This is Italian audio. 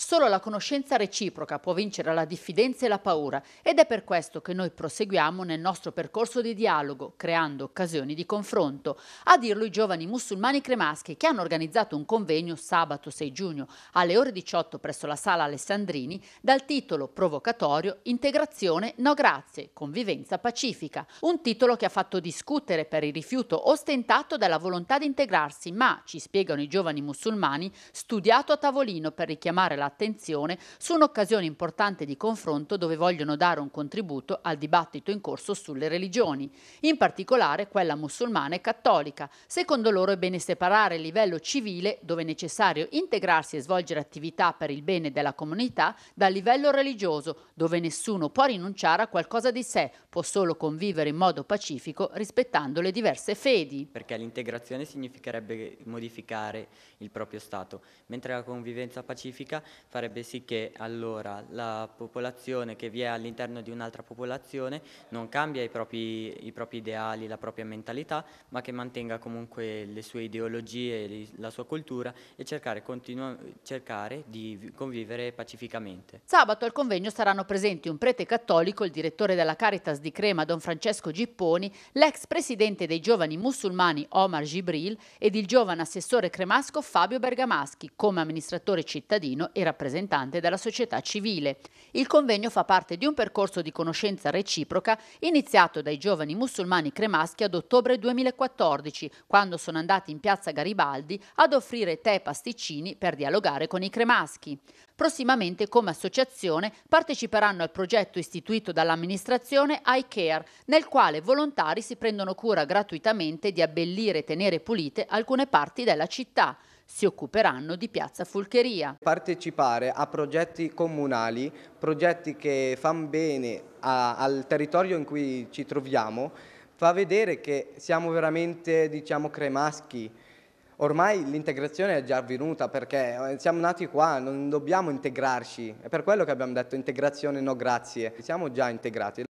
Solo la conoscenza reciproca può vincere la diffidenza e la paura ed è per questo che noi proseguiamo nel nostro percorso di dialogo, creando occasioni di confronto. A dirlo i giovani musulmani cremaschi che hanno organizzato un convegno sabato 6 giugno alle ore 18 presso la sala Alessandrini dal titolo provocatorio Integrazione no grazie, convivenza pacifica. Un titolo che ha fatto discutere per il rifiuto ostentato della volontà di integrarsi ma, ci spiegano i giovani musulmani, studiato a tavolino per richiamare la attenzione su un'occasione importante di confronto dove vogliono dare un contributo al dibattito in corso sulle religioni, in particolare quella musulmana e cattolica. Secondo loro è bene separare il livello civile, dove è necessario integrarsi e svolgere attività per il bene della comunità, dal livello religioso, dove nessuno può rinunciare a qualcosa di sé, può solo convivere in modo pacifico rispettando le diverse fedi. Perché l'integrazione significherebbe modificare il proprio stato, mentre la convivenza pacifica farebbe sì che allora la popolazione che vi è all'interno di un'altra popolazione non cambia i propri, i propri, ideali, la propria mentalità, ma che mantenga comunque le sue ideologie, la sua cultura e cercare, cercare di convivere pacificamente. Sabato al convegno saranno presenti un prete cattolico, il direttore della Caritas di Crema Don Francesco Gipponi, l'ex presidente dei giovani musulmani Omar Gibril ed il giovane assessore cremasco Fabio Bergamaschi come amministratore cittadino e rappresentante della società civile. Il convegno fa parte di un percorso di conoscenza reciproca iniziato dai giovani musulmani cremaschi ad ottobre 2014, quando sono andati in piazza Garibaldi ad offrire tè e pasticcini per dialogare con i cremaschi. Prossimamente come associazione parteciperanno al progetto istituito dall'amministrazione iCare, nel quale volontari si prendono cura gratuitamente di abbellire e tenere pulite alcune parti della città si occuperanno di Piazza Fulcheria. Partecipare a progetti comunali, progetti che fanno bene a, al territorio in cui ci troviamo, fa vedere che siamo veramente, diciamo, cremaschi, ormai l'integrazione è già avvenuta perché eh, siamo nati qua, non dobbiamo integrarci, è per quello che abbiamo detto integrazione no grazie, siamo già integrati.